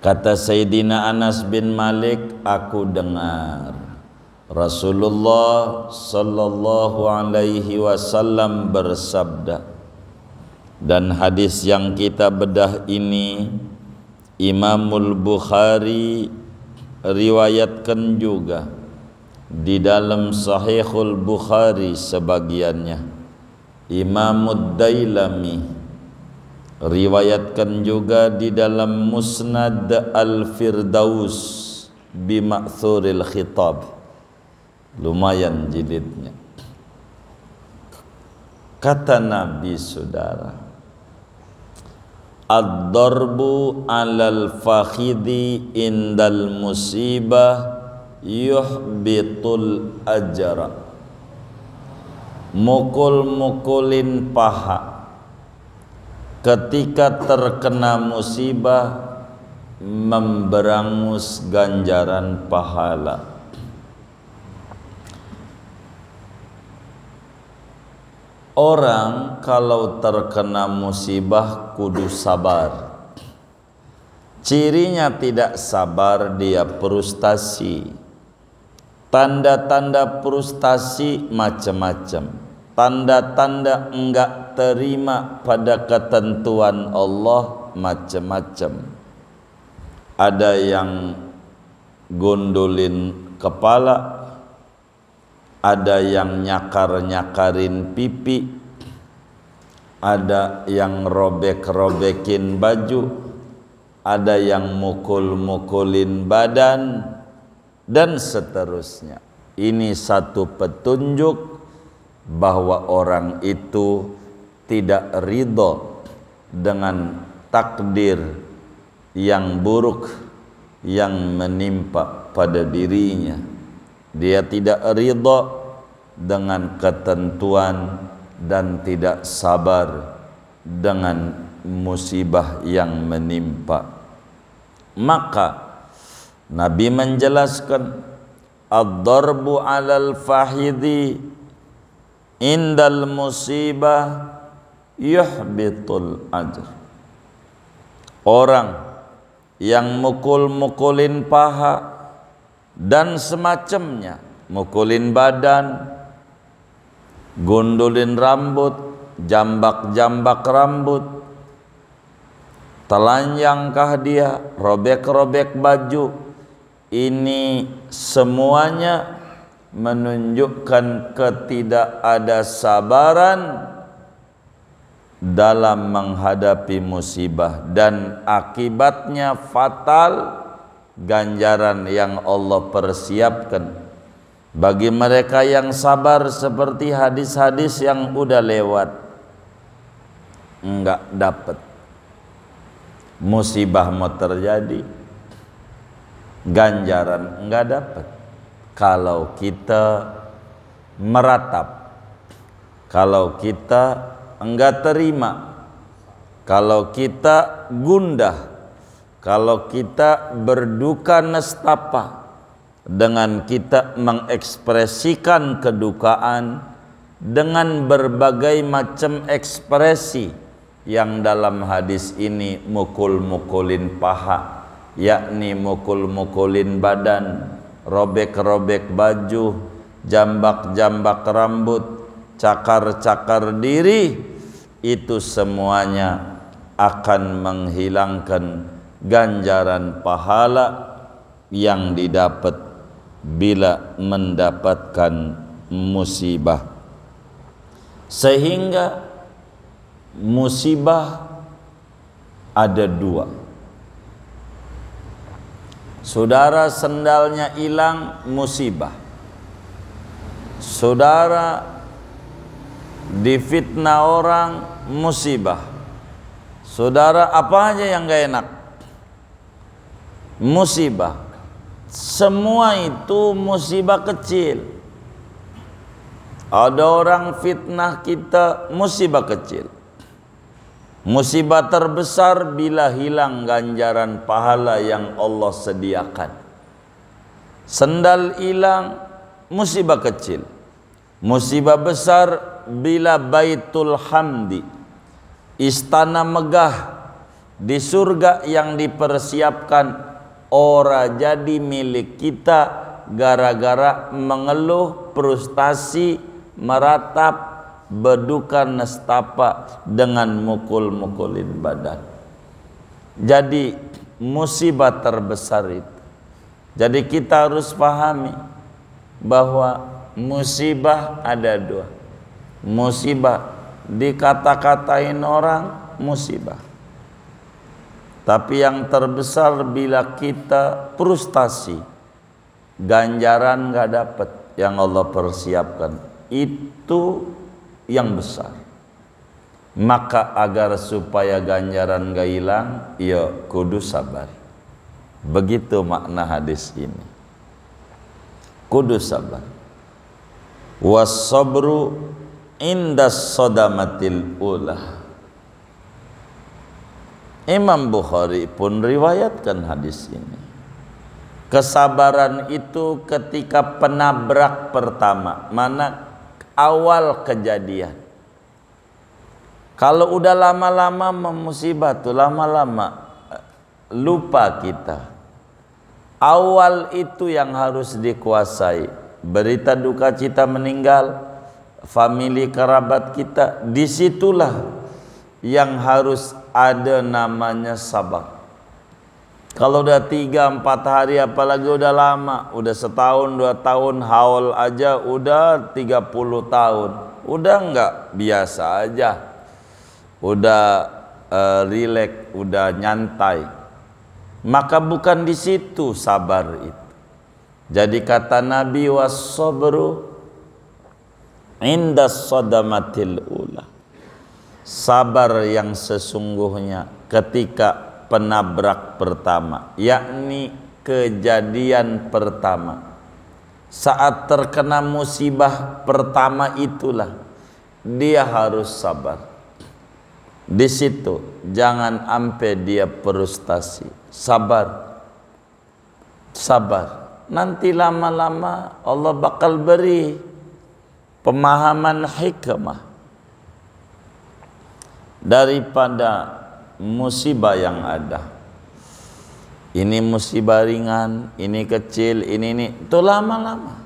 Kata Sayyidina Anas bin Malik aku dengar Rasulullah sallallahu alaihi wasallam bersabda dan hadis yang kita bedah ini Imamul Bukhari riwayatkan juga di dalam Sahihul Bukhari sebagiannya Imamud Dailami riwayatkan juga di dalam Musnad Al-Firdaus bi Ma'thuril Khitab. Lumayan jilidnya. Kata Nabi saudara Ad-darbu 'alal fakhidi indal musibah yuhbitul ajra. Mukul-mukulin paha. ketika terkena musibah memberangus ganjaran pahala Orang kalau terkena musibah kudu sabar Cirinya tidak sabar dia frustasi Tanda-tanda frustasi macam-macam tanda-tanda enggak terima pada ketentuan Allah macam-macam ada yang gondolin kepala ada yang nyakar-nyakarin pipi ada yang robek-robekin baju ada yang mukul-mukulin badan dan seterusnya ini satu petunjuk bahwa orang itu tidak ridho dengan takdir yang buruk yang menimpa pada dirinya dia tidak ridho dengan ketentuan dan tidak sabar dengan musibah yang menimpa maka Nabi menjelaskan ad-darbu 'alal fahidi indal musibah yuhbitul ajr orang yang mukul-mukulin paha dan semacamnya mukulin badan gundulin rambut jambak-jambak rambut telanjangkah dia robek-robek baju ini semuanya menunjukkan ketidakada sabaran dalam menghadapi musibah dan akibatnya fatal ganjaran yang Allah persiapkan bagi mereka yang sabar seperti hadis-hadis yang udah lewat enggak dapat musibah mau terjadi ganjaran enggak dapat kalau kita meratap, kalau kita enggak terima, kalau kita gundah, kalau kita berduka nestapa dengan kita mengekspresikan kedukaan dengan berbagai macam ekspresi yang dalam hadis ini mukul-mukulin paha yakni mukul-mukulin badan robek-robek baju, jambak-jambak rambut, cakar-cakar diri, itu semuanya akan menghilangkan ganjaran pahala yang didapat bila mendapatkan musibah. Sehingga musibah ada dua Saudara sendalnya hilang musibah. Saudara difitnah orang musibah. Saudara apa aja yang gak enak? Musibah. Semua itu musibah kecil. Ada orang fitnah kita musibah kecil. Musibah terbesar bila hilang ganjaran pahala yang Allah sediakan. Sendal hilang musibah kecil. Musibah besar bila Baitul Hamdi istana megah di surga yang dipersiapkan ora jadi milik kita gara-gara mengeluh frustasi meratap bedukan nestapa dengan mukul-mukulin badan. Jadi musibah terbesar itu. Jadi kita harus pahami bahwa musibah ada dua. Musibah dikata-katain orang musibah. Tapi yang terbesar bila kita frustasi, ganjaran nggak dapat yang Allah persiapkan. Itu yang besar maka agar supaya ganjaran gak hilang ya kudu sabar begitu makna hadis ini kudu sabar wasabru indas sodamatil ulah Imam Bukhari pun riwayatkan hadis ini. Kesabaran itu ketika penabrak pertama. Mana awal kejadian. Kalau udah lama-lama memusibah tuh lama-lama eh, lupa kita. Awal itu yang harus dikuasai. Berita duka cita meninggal, famili kerabat kita, disitulah yang harus ada namanya sabar. Kalau udah tiga empat hari apalagi udah lama, udah setahun dua tahun haul aja udah tiga puluh tahun. Udah nggak biasa aja. Udah uh, eh, rileks, udah nyantai. Maka bukan di situ sabar itu. Jadi kata Nabi wassobru Indah sodamatil ula. Sabar yang sesungguhnya ketika penabrak pertama, yakni kejadian pertama. Saat terkena musibah pertama itulah dia harus sabar. Di situ jangan ampe dia frustasi. Sabar. Sabar. Nanti lama-lama Allah bakal beri pemahaman hikmah daripada musibah yang ada ini musibah ringan, ini kecil, ini ini itu lama-lama.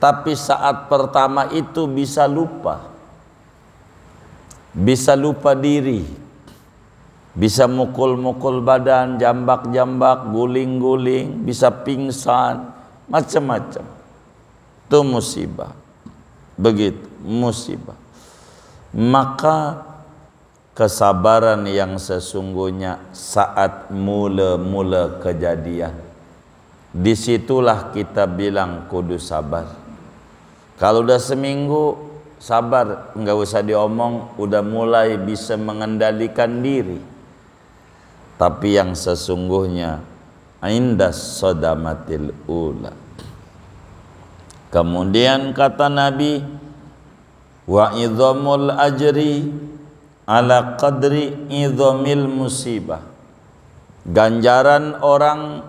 Tapi saat pertama itu bisa lupa. Bisa lupa diri. Bisa mukul-mukul badan, jambak-jambak, guling-guling, bisa pingsan, macam-macam. Itu musibah. Begitu, musibah. Maka kesabaran yang sesungguhnya saat mula-mula kejadian. Disitulah kita bilang kudu sabar. Kalau udah seminggu sabar, nggak usah diomong, udah mulai bisa mengendalikan diri. Tapi yang sesungguhnya indah sodamatil ula. Kemudian kata Nabi, wa idhamul ajri ala qadri idhamil musibah ganjaran orang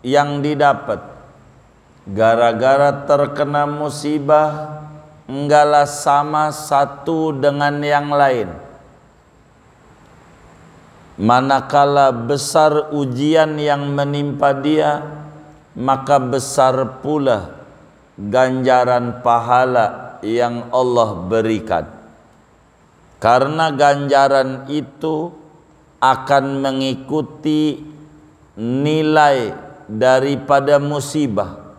yang didapat gara-gara terkena musibah enggaklah sama satu dengan yang lain manakala besar ujian yang menimpa dia maka besar pula ganjaran pahala yang Allah berikan Karena ganjaran itu akan mengikuti nilai daripada musibah.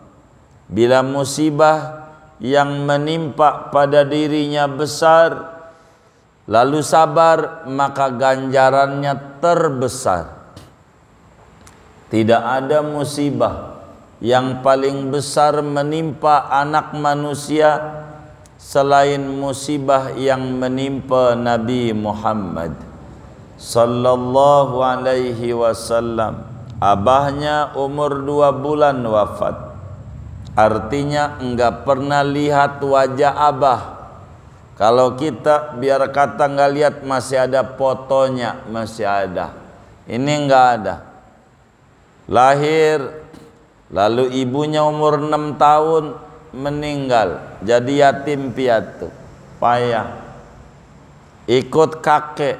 Bila musibah yang menimpa pada dirinya besar, lalu sabar, maka ganjarannya terbesar. Tidak ada musibah yang paling besar menimpa anak manusia selain musibah yang menimpa Nabi Muhammad sallallahu alaihi wasallam abahnya umur dua bulan wafat artinya enggak pernah lihat wajah abah kalau kita biar kata enggak lihat masih ada fotonya masih ada ini enggak ada lahir lalu ibunya umur enam tahun meninggal jadi yatim piatu payah ikut kakek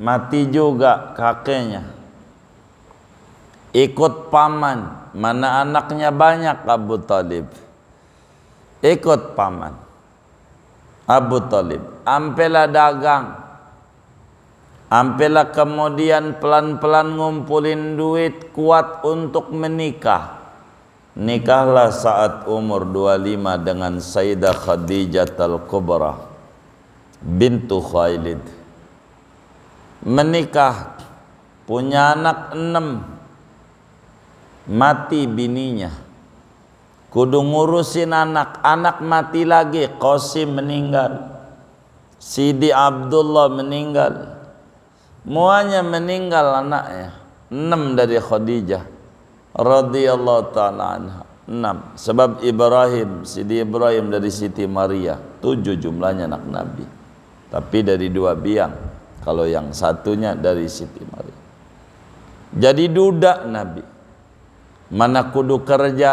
mati juga kakeknya ikut paman mana anaknya banyak Abu Talib ikut paman Abu Talib ampelah dagang ampelah kemudian pelan-pelan ngumpulin duit kuat untuk menikah Nikahlah saat umur 25 dengan Sayyidah Khadijah Al-Kubra bintu Khailid Menikah punya anak enam mati bininya kudu ngurusin anak anak mati lagi Qasim meninggal Sidi Abdullah meninggal muanya meninggal anaknya enam dari Khadijah radhiyallahu taala anha. 6. Sebab Ibrahim, Siti Ibrahim dari Siti Maria, 7 jumlahnya anak Nabi. Tapi dari dua biang. Kalau yang satunya dari Siti Maria. Jadi duda Nabi. Mana kudu kerja,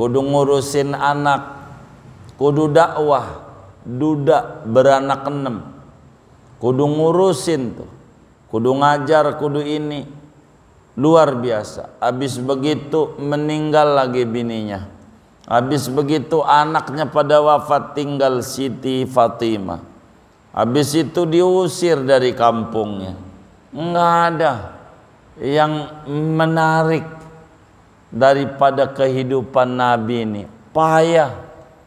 kudu ngurusin anak, kudu dakwah, duda beranak enam. Kudu ngurusin tuh. Kudu ngajar, kudu ini, luar biasa habis begitu meninggal lagi bininya habis begitu anaknya pada wafat tinggal Siti Fatimah habis itu diusir dari kampungnya nggak ada yang menarik daripada kehidupan Nabi ini payah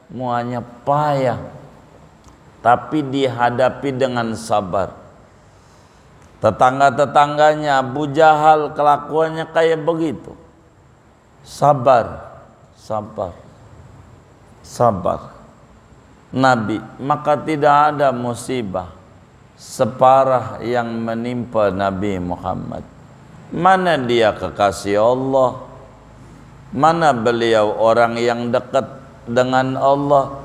muanya payah tapi dihadapi dengan sabar Tetangga-tetangganya Abu Jahal kelakuannya kayak begitu. Sabar, sabar, sabar. Nabi, maka tidak ada musibah separah yang menimpa Nabi Muhammad. Mana dia kekasih Allah? Mana beliau orang yang dekat dengan Allah?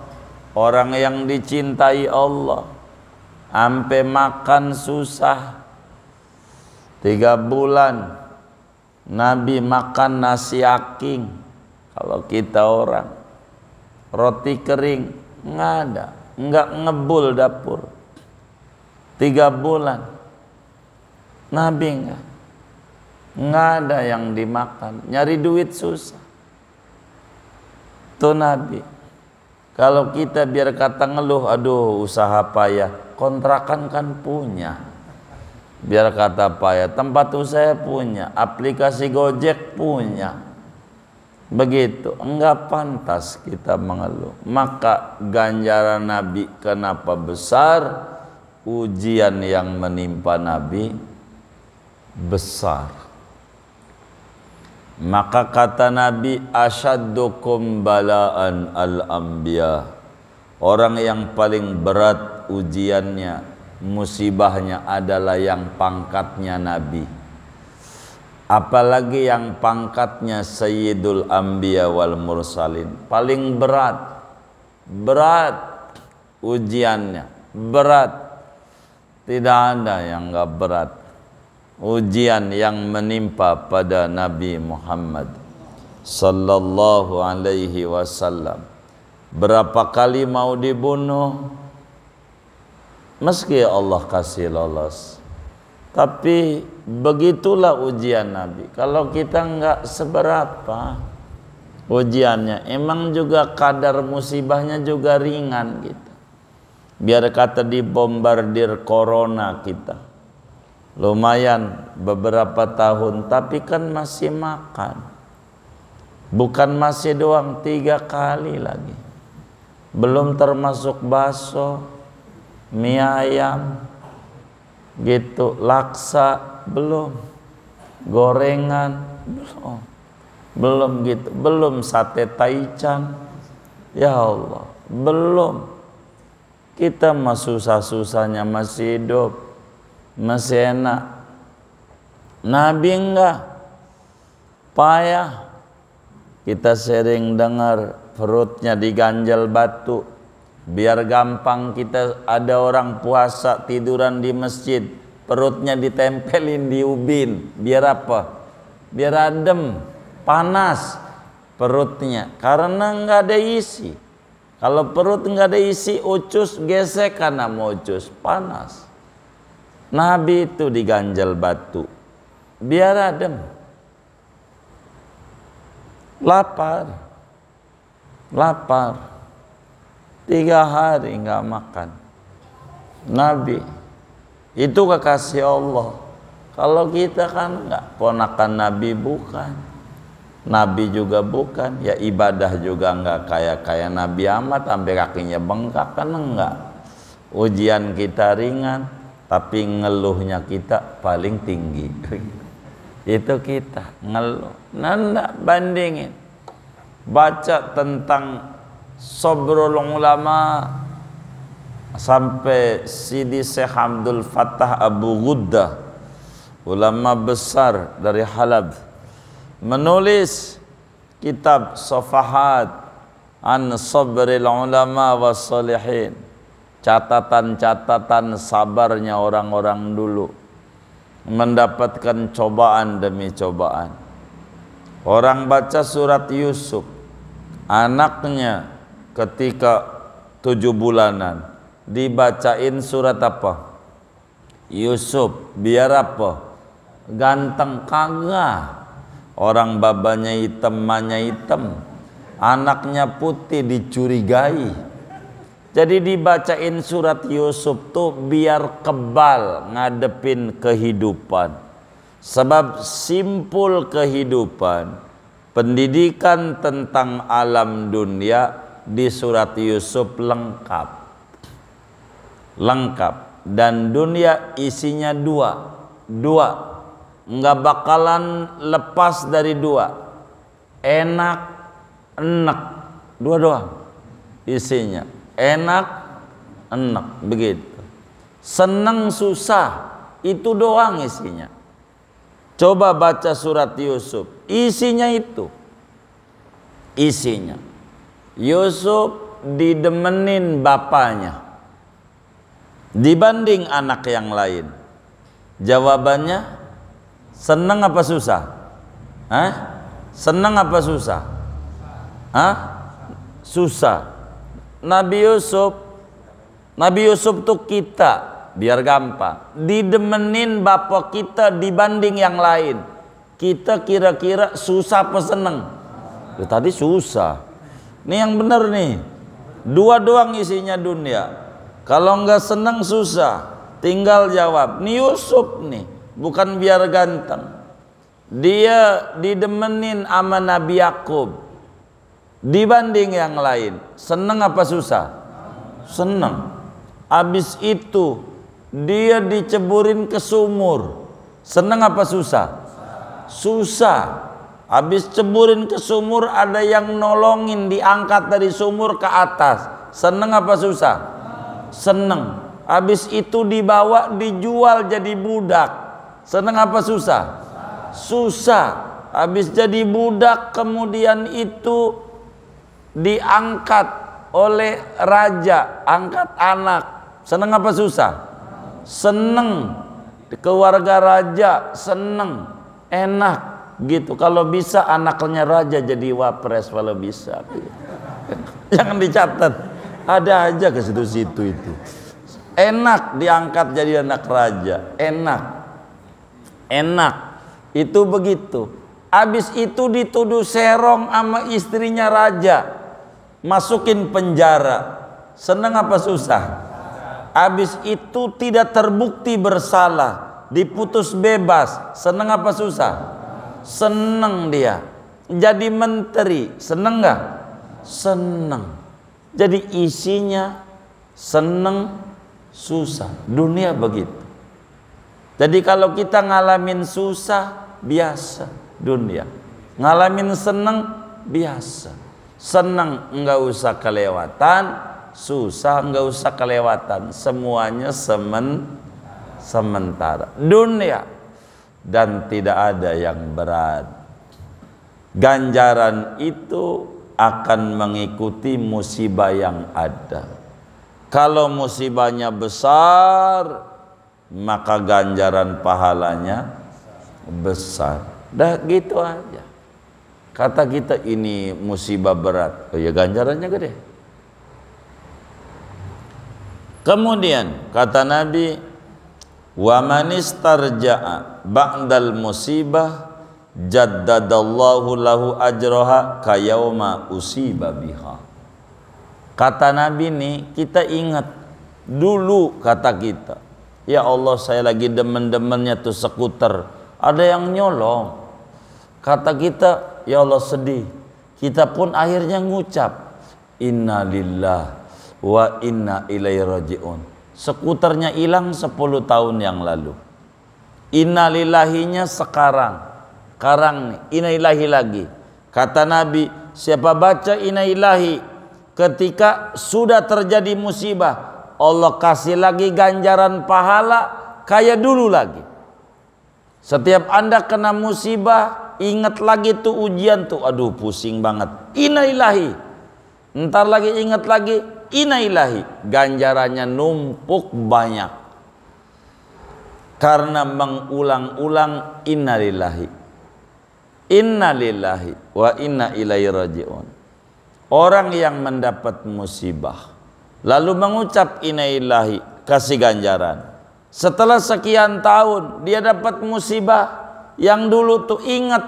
Orang yang dicintai Allah? ampe makan susah, Tiga bulan Nabi makan nasi aking Kalau kita orang Roti kering Nggak ada Nggak ngebul dapur Tiga bulan Nabi nggak Nggak ada yang dimakan Nyari duit susah Itu Nabi Kalau kita biar kata ngeluh Aduh usaha payah Kontrakan kan punya Biar kata Pak ya, tempat itu saya punya, aplikasi Gojek punya. Begitu, enggak pantas kita mengeluh. Maka ganjaran Nabi kenapa besar? Ujian yang menimpa Nabi besar. Maka kata Nabi asyaddukum balaan al-anbiya. Orang yang paling berat ujiannya musibahnya adalah yang pangkatnya nabi apalagi yang pangkatnya sayyidul anbiya wal mursalin paling berat berat ujiannya berat tidak ada yang enggak berat ujian yang menimpa pada Nabi Muhammad sallallahu alaihi wasallam berapa kali mau dibunuh meski Allah kasih lolos tapi begitulah ujian Nabi kalau kita nggak seberapa ujiannya emang juga kadar musibahnya juga ringan gitu biar kata dibombardir corona kita lumayan beberapa tahun tapi kan masih makan bukan masih doang tiga kali lagi belum termasuk baso mie ayam gitu laksa belum gorengan belum belum gitu belum sate taichan ya Allah belum kita mah susah-susahnya masih hidup masih enak Nabi enggak payah kita sering dengar perutnya diganjal batu Biar gampang kita ada orang puasa tiduran di masjid, perutnya ditempelin di ubin, biar apa? Biar adem, panas perutnya, karena nggak ada isi. Kalau perut nggak ada isi, ucus gesek karena mau ucus, panas. Nabi itu diganjal batu, biar adem. Lapar, lapar. Tiga hari nggak makan. Nabi itu kekasih Allah. Kalau kita kan nggak ponakan Nabi bukan. Nabi juga bukan, ya ibadah juga nggak kayak kayak Nabi amat sampai kakinya bengkak kan enggak. Ujian kita ringan, tapi ngeluhnya kita paling tinggi. Itu kita ngeluh. Nanda bandingin. Baca tentang Sobrol ulama sampai Sidi Syekh Abdul Fattah Abu Ghudda ulama besar dari Halab menulis kitab Sofahat an sabrul ulama was salihin catatan-catatan sabarnya orang-orang dulu mendapatkan cobaan demi cobaan orang baca surat Yusuf anaknya ketika tujuh bulanan dibacain surat apa? Yusuf biar apa? Ganteng kagak. Orang babanya hitam, manya hitam. Anaknya putih dicurigai. Jadi dibacain surat Yusuf tuh biar kebal ngadepin kehidupan. Sebab simpul kehidupan, pendidikan tentang alam dunia di surat Yusuf lengkap lengkap dan dunia isinya dua dua nggak bakalan lepas dari dua enak enak dua doang isinya enak enak begitu senang susah itu doang isinya coba baca surat Yusuf isinya itu isinya Yusuf didemenin bapaknya dibanding anak yang lain? Jawabannya senang apa susah? Hah? Senang apa susah? Hah? Susah. Nabi Yusuf Nabi Yusuf tuh kita biar gampang didemenin bapak kita dibanding yang lain kita kira-kira susah apa seneng? Ya tadi susah ini yang benar nih. Dua doang isinya dunia. Kalau nggak senang susah, tinggal jawab. Ini Yusuf nih, bukan biar ganteng. Dia didemenin sama Nabi Yakub dibanding yang lain. Seneng apa susah? Seneng. Habis itu dia diceburin ke sumur. Seneng apa susah? Susah. Habis ceburin ke sumur ada yang nolongin diangkat dari sumur ke atas. Seneng apa susah? Seneng. Habis itu dibawa dijual jadi budak. Seneng apa susah? Susah. Habis jadi budak kemudian itu diangkat oleh raja, angkat anak. Seneng apa susah? Seneng. Keluarga raja seneng, enak gitu kalau bisa anaknya raja jadi wapres kalau bisa jangan dicatat ada aja ke situ-situ itu enak diangkat jadi anak raja enak enak itu begitu abis itu dituduh serong sama istrinya raja masukin penjara seneng apa susah abis itu tidak terbukti bersalah diputus bebas seneng apa susah seneng dia. Jadi menteri, seneng nggak? Seneng. Jadi isinya seneng, susah. Dunia begitu. Jadi kalau kita ngalamin susah, biasa dunia. Ngalamin seneng, biasa. Senang nggak usah kelewatan, susah nggak usah kelewatan. Semuanya semen sementara. Dunia dan tidak ada yang berat. Ganjaran itu akan mengikuti musibah yang ada. Kalau musibahnya besar, maka ganjaran pahalanya besar. Dah gitu aja. Kata kita ini musibah berat, oh ya ganjarannya gede. Kemudian kata Nabi, Wa istarja'a ba'dal musibah jaddadallahu lahu ajroha kayauma usiba biha. Kata Nabi ini kita ingat dulu kata kita. Ya Allah saya lagi demen-demennya tuh sekuter. Ada yang nyolong. Kata kita, ya Allah sedih. Kita pun akhirnya ngucap, Inna lillah wa inna ilai raji'un Sekuternya hilang 10 tahun yang lalu. Innalillahinya sekarang. Karang inailahi lagi. Kata Nabi, siapa baca inailahi ketika sudah terjadi musibah, Allah kasih lagi ganjaran pahala kayak dulu lagi. Setiap Anda kena musibah, ingat lagi tuh ujian tuh. Aduh, pusing banget. Inailahi. Ntar lagi ingat lagi Inailahi ganjarannya numpuk banyak karena mengulang-ulang innalillahi innalillahi wa inna ilaihi rajiun orang yang mendapat musibah lalu mengucap Inailahi kasih ganjaran setelah sekian tahun dia dapat musibah yang dulu tuh ingat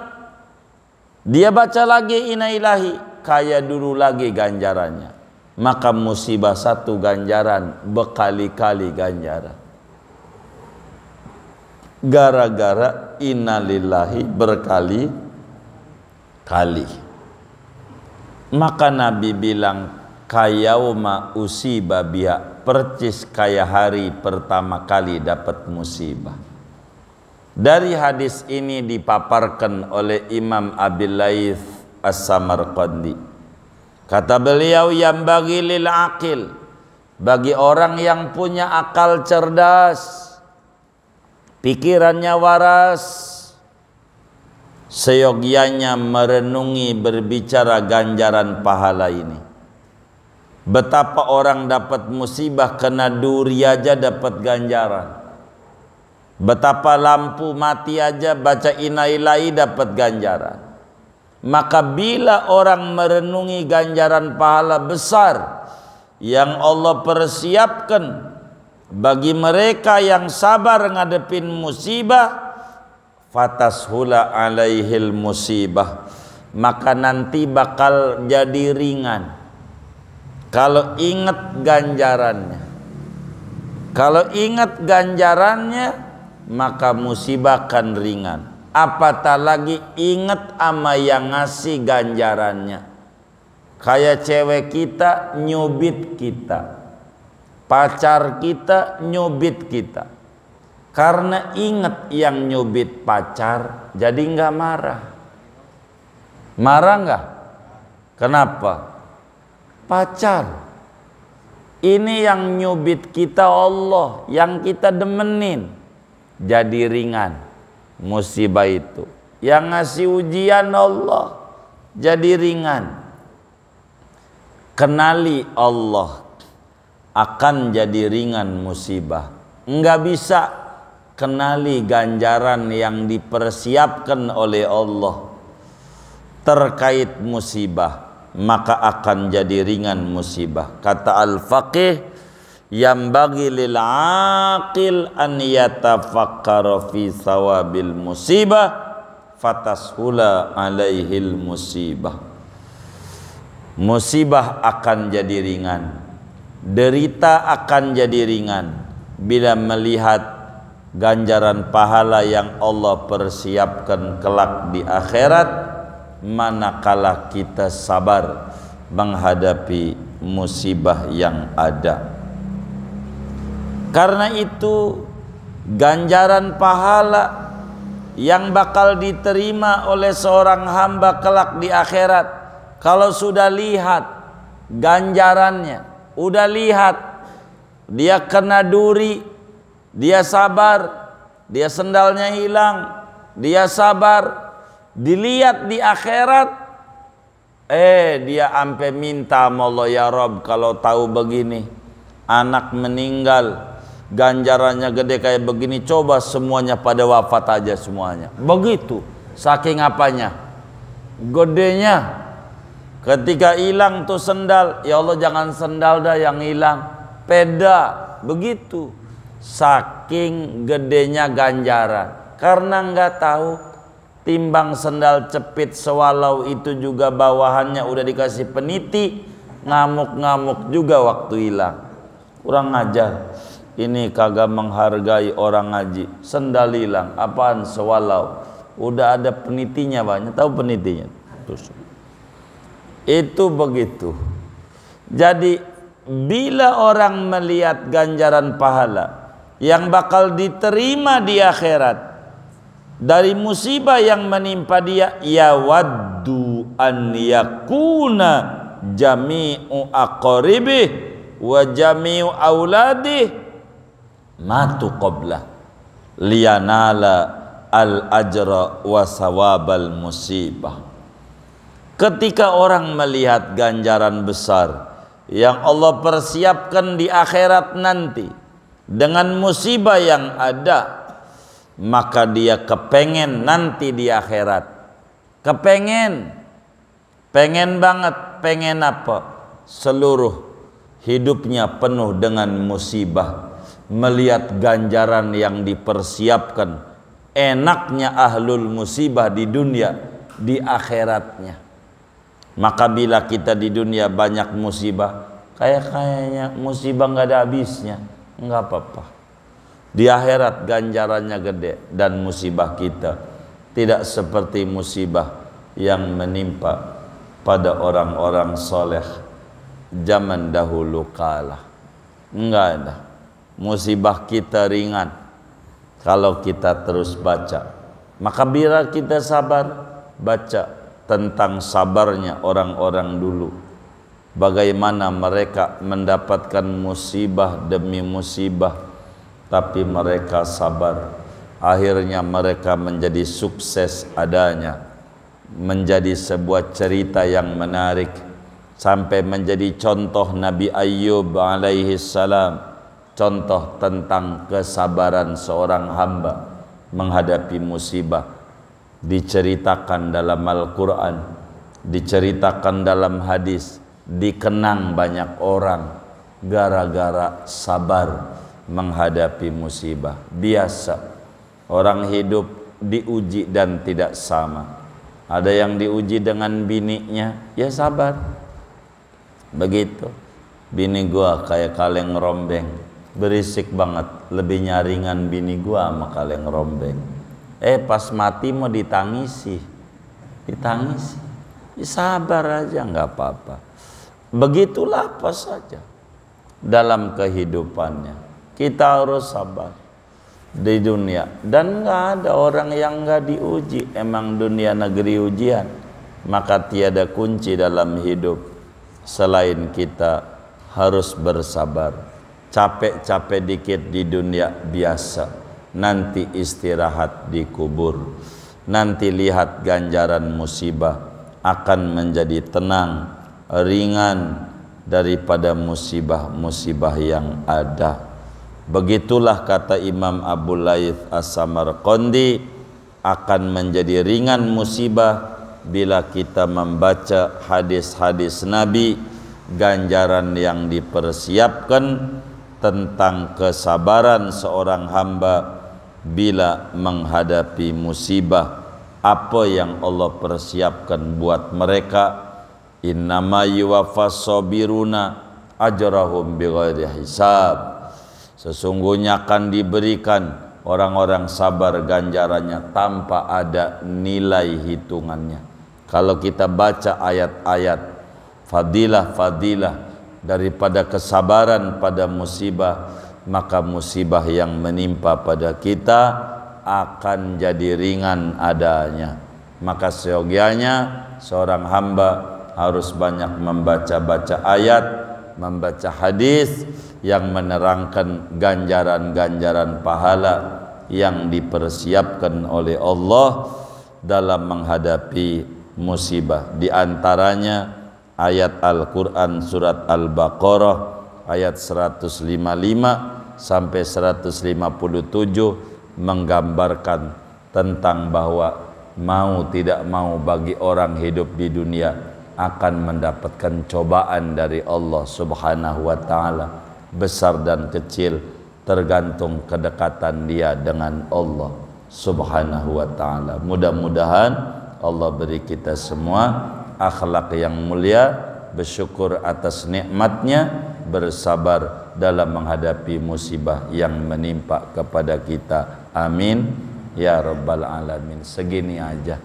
dia baca lagi Inailahi kaya dulu lagi ganjarannya maka musibah satu ganjaran berkali-kali ganjaran gara-gara innalillahi berkali-kali maka Nabi bilang kayauma usiba biha percis kaya hari pertama kali dapat musibah dari hadis ini dipaparkan oleh Imam Abi Laith As-Samarqandi Kata beliau yang bagi lil akil bagi orang yang punya akal cerdas, pikirannya waras, seyogianya merenungi berbicara ganjaran pahala ini. Betapa orang dapat musibah kena duri aja dapat ganjaran. Betapa lampu mati aja baca inailai dapat ganjaran. Maka bila orang merenungi ganjaran pahala besar yang Allah persiapkan bagi mereka yang sabar ngadepin musibah, fatashula alaihil musibah. Maka nanti bakal jadi ringan. Kalau ingat ganjarannya. Kalau ingat ganjarannya, maka musibah akan ringan apatah lagi inget ama yang ngasih ganjarannya kayak cewek kita nyubit kita pacar kita nyubit kita karena inget yang nyubit pacar jadi nggak marah marah nggak kenapa pacar ini yang nyubit kita Allah yang kita demenin jadi ringan musibah itu. Yang ngasih ujian Allah jadi ringan. Kenali Allah akan jadi ringan musibah. Enggak bisa kenali ganjaran yang dipersiapkan oleh Allah terkait musibah maka akan jadi ringan musibah. Kata Al-Faqih yang bagi lil aqil an yatafakkar fi sawabil musibah fatashula alaihi musibah musibah akan jadi ringan derita akan jadi ringan bila melihat ganjaran pahala yang Allah persiapkan kelak di akhirat manakala kita sabar menghadapi musibah yang ada Karena itu ganjaran pahala yang bakal diterima oleh seorang hamba kelak di akhirat kalau sudah lihat ganjarannya, udah lihat dia kena duri, dia sabar, dia sendalnya hilang, dia sabar, dilihat di akhirat Eh dia ampe minta sama Allah ya Rob kalau tahu begini anak meninggal ganjarannya gede kayak begini coba semuanya pada wafat aja semuanya begitu saking apanya gedenya ketika hilang tuh sendal ya Allah jangan sendal dah yang hilang peda begitu saking gedenya ganjaran karena nggak tahu timbang sendal cepit sewalau itu juga bawahannya udah dikasih peniti ngamuk-ngamuk juga waktu hilang kurang ajar ini kagak menghargai orang ngaji sendal hilang apaan sewalau udah ada penitinya banyak tahu penitinya Terus. itu begitu jadi bila orang melihat ganjaran pahala yang bakal diterima di akhirat dari musibah yang menimpa dia ya waddu an yakuna jami'u aqaribih wa jami'u auladih matu qabla liyanala al ajra wa sawabal musibah ketika orang melihat ganjaran besar yang Allah persiapkan di akhirat nanti dengan musibah yang ada maka dia kepengen nanti di akhirat kepengen pengen banget pengen apa seluruh hidupnya penuh dengan musibah melihat ganjaran yang dipersiapkan enaknya ahlul musibah di dunia di akhiratnya maka bila kita di dunia banyak musibah kayak kayaknya musibah nggak ada habisnya nggak apa-apa di akhirat ganjarannya gede dan musibah kita tidak seperti musibah yang menimpa pada orang-orang soleh zaman dahulu kala nggak ada musibah kita ringan kalau kita terus baca maka bila kita sabar baca tentang sabarnya orang-orang dulu bagaimana mereka mendapatkan musibah demi musibah tapi mereka sabar akhirnya mereka menjadi sukses adanya menjadi sebuah cerita yang menarik sampai menjadi contoh Nabi Ayyub alaihi salam contoh tentang kesabaran seorang hamba menghadapi musibah diceritakan dalam Al-Quran diceritakan dalam hadis dikenang banyak orang gara-gara sabar menghadapi musibah biasa orang hidup diuji dan tidak sama ada yang diuji dengan biniknya ya sabar begitu bini gua kayak kaleng rombeng berisik banget lebih nyaringan bini gua sama kaleng rombeng eh pas mati mau ditangisi ditangisi ya, sabar aja nggak apa-apa begitulah apa saja dalam kehidupannya kita harus sabar di dunia dan nggak ada orang yang nggak diuji emang dunia negeri ujian maka tiada kunci dalam hidup selain kita harus bersabar capek-capek dikit di dunia biasa nanti istirahat di kubur nanti lihat ganjaran musibah akan menjadi tenang ringan daripada musibah-musibah yang ada begitulah kata Imam Abu Layth As-Samarqandi akan menjadi ringan musibah bila kita membaca hadis-hadis Nabi ganjaran yang dipersiapkan tentang kesabaran seorang hamba bila menghadapi musibah apa yang Allah persiapkan buat mereka innama yuwaffas sabiruna ajrahum bighairi hisab sesungguhnya akan diberikan orang-orang sabar ganjarannya tanpa ada nilai hitungannya kalau kita baca ayat-ayat fadilah-fadilah daripada kesabaran pada musibah maka musibah yang menimpa pada kita akan jadi ringan adanya maka seyogianya seorang hamba harus banyak membaca-baca ayat membaca hadis yang menerangkan ganjaran-ganjaran pahala yang dipersiapkan oleh Allah dalam menghadapi musibah di antaranya ayat Al-Quran surat Al-Baqarah ayat 155 sampai 157 menggambarkan tentang bahwa mau tidak mau bagi orang hidup di dunia akan mendapatkan cobaan dari Allah Subhanahu wa taala besar dan kecil tergantung kedekatan dia dengan Allah Subhanahu wa taala. Mudah-mudahan Allah beri kita semua akhlak yang mulia, bersyukur atas nikmatnya, bersabar dalam menghadapi musibah yang menimpa kepada kita. Amin. Ya Rabbal Alamin. Segini aja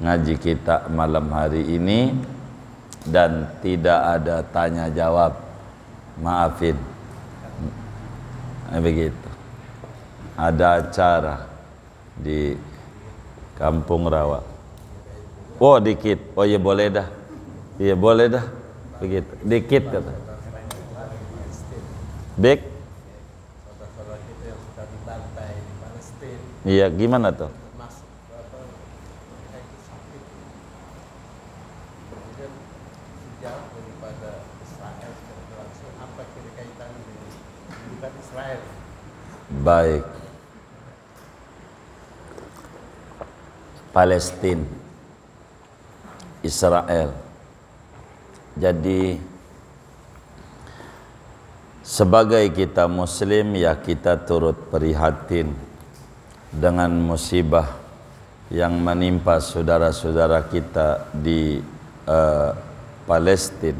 ngaji kita malam hari ini dan tidak ada tanya jawab. Maafin. Eh, begitu. Ada acara di Kampung Rawa. Oh dikit. Oh iya boleh dah. Iya boleh dah. Begitu. Dikit kata. Baik. Iya, gimana tuh? Baik. Palestina Israel. Jadi sebagai kita muslim ya kita turut prihatin dengan musibah yang menimpa saudara-saudara kita di uh, eh, Palestin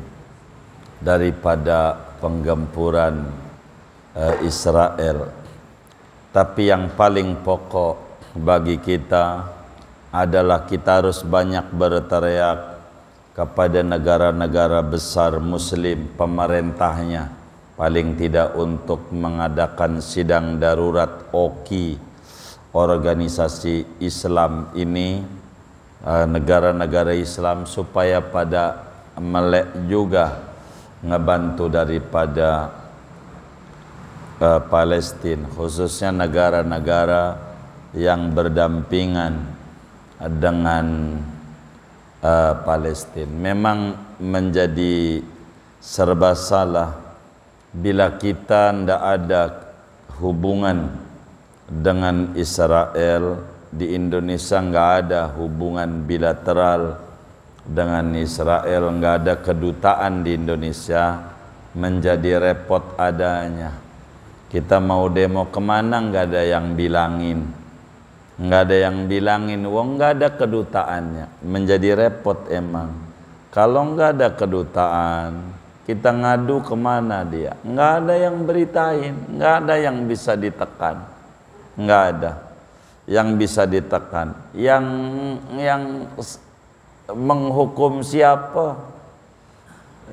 daripada penggempuran uh, Israel. Tapi yang paling pokok bagi kita adalah kita harus banyak berteriak kepada negara-negara besar muslim pemerintahnya paling tidak untuk mengadakan sidang darurat OKI organisasi Islam ini eh, negara-negara Islam supaya pada melek juga ngebantu daripada uh, Palestina khususnya negara-negara yang berdampingan dengan uh, eh, Palestina. Memang menjadi serba salah bila kita tidak ada hubungan dengan Israel di Indonesia nggak ada hubungan bilateral dengan Israel nggak ada kedutaan di Indonesia menjadi repot adanya kita mau demo kemana nggak ada yang bilangin nggak ada yang bilangin wong nggak ada kedutaannya menjadi repot emang kalau nggak ada kedutaan kita ngadu kemana dia nggak ada yang beritain nggak ada yang bisa ditekan nggak ada yang bisa ditekan yang yang menghukum siapa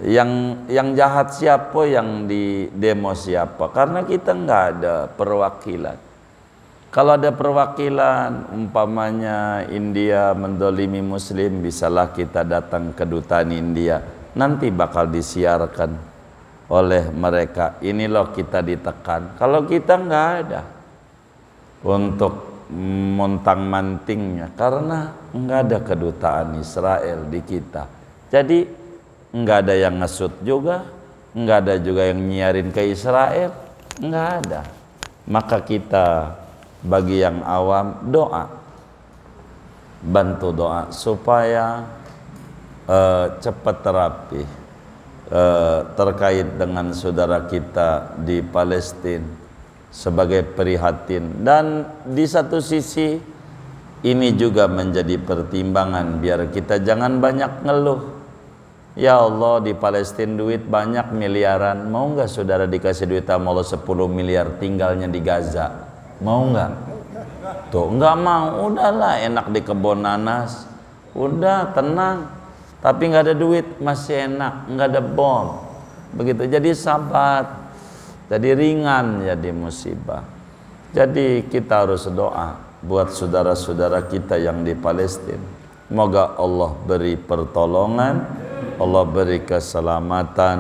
yang yang jahat siapa yang di demo siapa karena kita nggak ada perwakilan kalau ada perwakilan, umpamanya India mendolimi Muslim, bisalah kita datang ke dutaan India. Nanti bakal disiarkan oleh mereka. Ini loh kita ditekan. Kalau kita nggak ada untuk montang mantingnya, karena nggak ada kedutaan Israel di kita. Jadi nggak ada yang ngesut juga, nggak ada juga yang nyiarin ke Israel, nggak ada. Maka kita bagi yang awam doa bantu doa supaya uh, cepat terapi uh, terkait dengan saudara kita di Palestina sebagai prihatin dan di satu sisi ini juga menjadi pertimbangan biar kita jangan banyak ngeluh Ya Allah di Palestina duit banyak miliaran Mau nggak saudara dikasih duit sama Allah 10 miliar tinggalnya di Gaza Mau nggak? Tuh nggak mau, udahlah enak di kebun nanas, udah tenang. Tapi nggak ada duit masih enak, nggak ada bom. Begitu jadi sabat, jadi ringan jadi musibah. Jadi kita harus doa buat saudara-saudara kita yang di Palestina. Moga Allah beri pertolongan, Allah beri keselamatan,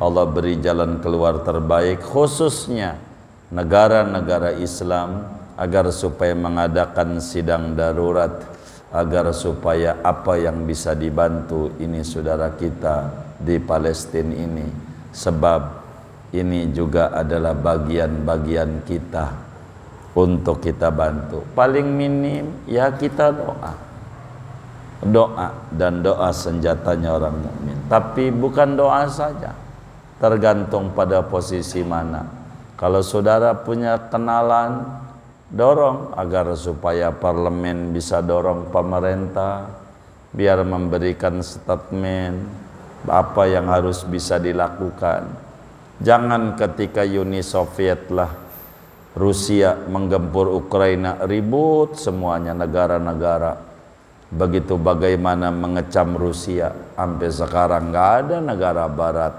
Allah beri jalan keluar terbaik khususnya negara-negara Islam agar supaya mengadakan sidang darurat agar supaya apa yang bisa dibantu ini saudara kita di Palestina ini sebab ini juga adalah bagian-bagian kita untuk kita bantu paling minim ya kita doa doa dan doa senjatanya orang mukmin tapi bukan doa saja tergantung pada posisi mana kalau saudara punya kenalan, dorong agar supaya parlemen bisa dorong pemerintah biar memberikan statement apa yang harus bisa dilakukan. Jangan ketika Uni Soviet lah Rusia menggempur Ukraina ribut semuanya negara-negara begitu bagaimana mengecam Rusia sampai sekarang nggak ada negara Barat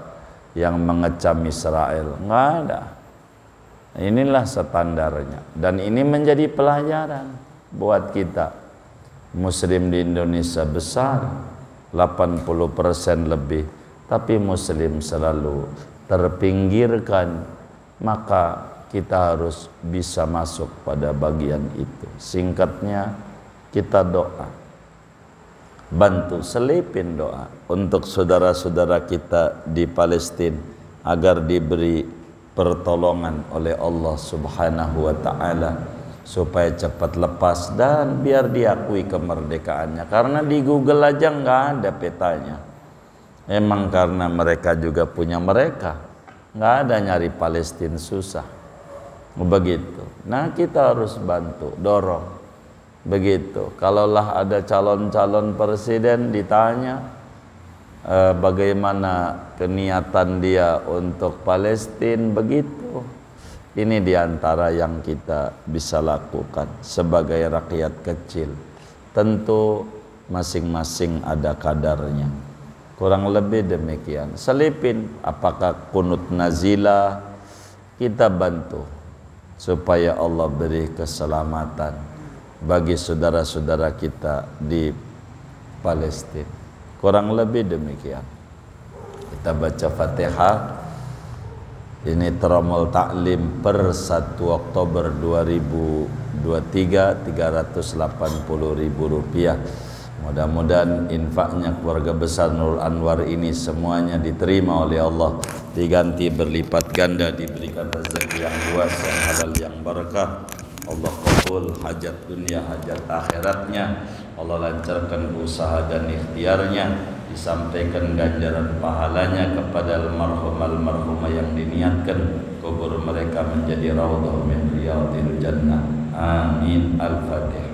yang mengecam Israel nggak ada Inilah standarnya dan ini menjadi pelajaran buat kita. Muslim di Indonesia besar 80% lebih tapi muslim selalu terpinggirkan maka kita harus bisa masuk pada bagian itu. Singkatnya kita doa. Bantu selipin doa untuk saudara-saudara kita di Palestina agar diberi pertolongan oleh Allah Subhanahu wa taala supaya cepat lepas dan biar diakui kemerdekaannya karena di Google aja nggak ada petanya emang karena mereka juga punya mereka nggak ada nyari Palestina susah begitu nah kita harus bantu dorong begitu kalaulah ada calon-calon presiden ditanya uh, bagaimana keniatan dia untuk Palestina begitu. Ini diantara yang kita bisa lakukan sebagai rakyat kecil. Tentu masing-masing ada kadarnya. Kurang lebih demikian. Selipin apakah kunut nazila kita bantu supaya Allah beri keselamatan bagi saudara-saudara kita di Palestina. Kurang lebih demikian. Kita baca Fatihah. Ini Tromol Taklim per 1 Oktober 2023 380.000 rupiah. Mudah-mudahan infaknya keluarga besar Nur Anwar ini semuanya diterima oleh Allah Diganti berlipat ganda, diberikan rezeki yang luas, yang halal, yang berkah Allah kabul hajat dunia, hajat akhiratnya Allah lancarkan usaha dan ikhtiarnya disampaikan ganjaran pahalanya kepada almarhum almarhumah yang diniatkan kubur mereka menjadi raudhah min riyadil jannah amin al-fatihah